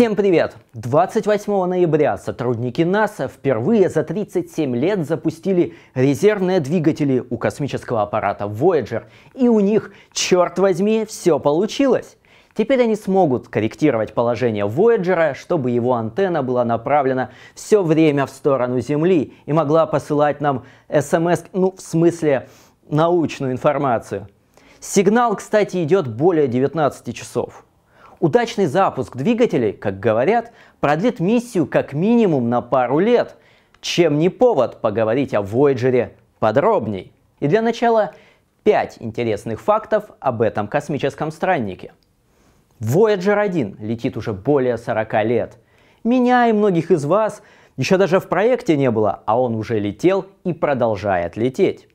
Всем привет! 28 ноября сотрудники НАСА впервые за 37 лет запустили резервные двигатели у космического аппарата Voyager. И у них, черт возьми, все получилось. Теперь они смогут корректировать положение Voyager, чтобы его антенна была направлена все время в сторону Земли и могла посылать нам смс, ну в смысле научную информацию. Сигнал, кстати, идет более 19 часов. Удачный запуск двигателей, как говорят, продлит миссию как минимум на пару лет, чем не повод поговорить о Voyager подробней. И для начала 5 интересных фактов об этом космическом страннике. Voyager 1 летит уже более 40 лет. Меня и многих из вас еще даже в проекте не было, а он уже летел и продолжает лететь.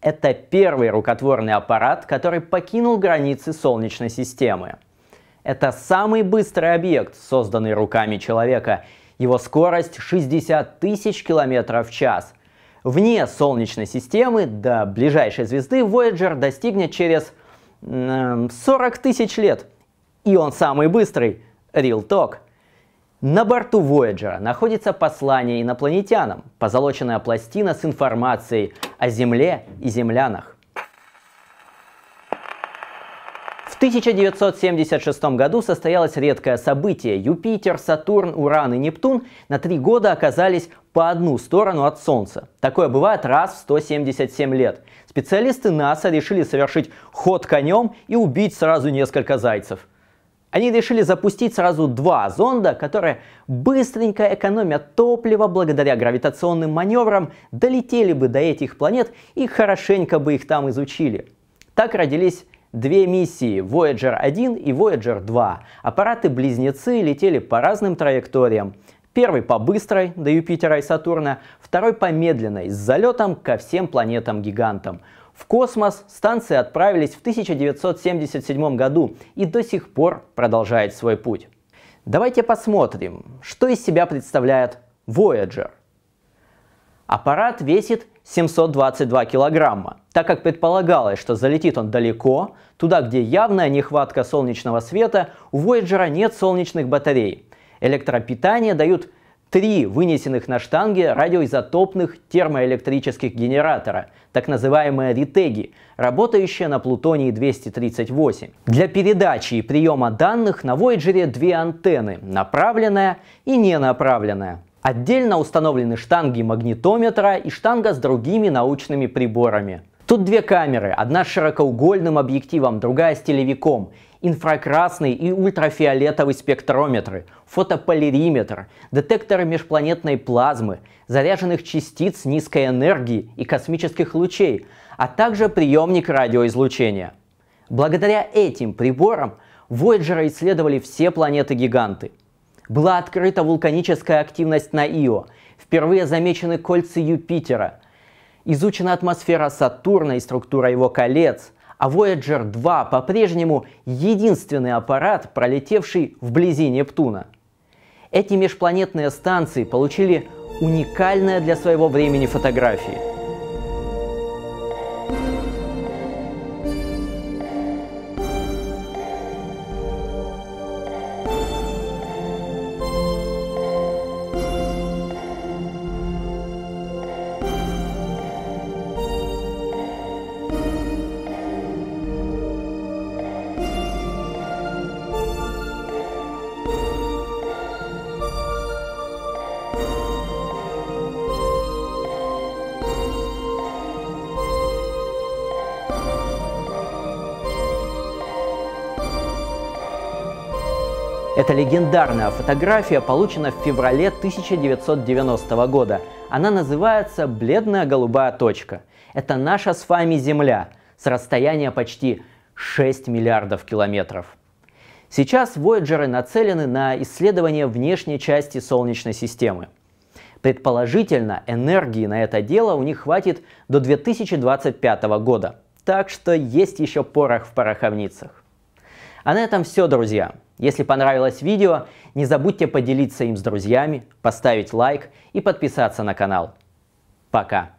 Это первый рукотворный аппарат, который покинул границы Солнечной системы. Это самый быстрый объект, созданный руками человека. Его скорость 60 тысяч километров в час. Вне Солнечной системы до ближайшей звезды Voyager достигнет через 40 тысяч лет. И он самый быстрый. Real Talk. На борту Voyager находится послание инопланетянам, позолоченная пластина с информацией о Земле и землянах. В 1976 году состоялось редкое событие. Юпитер, Сатурн, Уран и Нептун на три года оказались по одну сторону от Солнца. Такое бывает раз в 177 лет. Специалисты НАСА решили совершить ход конем и убить сразу несколько зайцев. Они решили запустить сразу два зонда, которые быстренько экономя топливо благодаря гравитационным маневрам долетели бы до этих планет и хорошенько бы их там изучили. Так родились Две миссии Voyager 1 и Voyager 2. Аппараты-близнецы летели по разным траекториям. Первый по быстрой до Юпитера и Сатурна, второй по медленной с залетом ко всем планетам-гигантам. В космос станции отправились в 1977 году и до сих пор продолжает свой путь. Давайте посмотрим, что из себя представляет Voyager. Аппарат весит 722 килограмма так как предполагалось, что залетит он далеко, туда, где явная нехватка солнечного света, у Voyager нет солнечных батарей. Электропитание дают три вынесенных на штанге радиоизотопных термоэлектрических генератора, так называемые ритеги, работающие на Плутонии-238. Для передачи и приема данных на Voyager две антенны – направленная и ненаправленная. Отдельно установлены штанги магнитометра и штанга с другими научными приборами. Тут две камеры, одна с широкоугольным объективом, другая с телевиком, инфракрасный и ультрафиолетовый спектрометры, фотополириметр, детекторы межпланетной плазмы, заряженных частиц низкой энергии и космических лучей, а также приемник радиоизлучения. Благодаря этим приборам Voyager исследовали все планеты-гиганты. Была открыта вулканическая активность на Ио, впервые замечены кольца Юпитера – Изучена атмосфера Сатурна и структура его колец, а Voyager 2 по-прежнему единственный аппарат, пролетевший вблизи Нептуна. Эти межпланетные станции получили уникальное для своего времени фотографии – Эта легендарная фотография получена в феврале 1990 года. Она называется «Бледная голубая точка». Это наша с вами Земля с расстояния почти 6 миллиардов километров. Сейчас Voyager нацелены на исследование внешней части Солнечной системы. Предположительно, энергии на это дело у них хватит до 2025 года. Так что есть еще порох в пороховницах. А на этом все, друзья. Если понравилось видео, не забудьте поделиться им с друзьями, поставить лайк и подписаться на канал. Пока!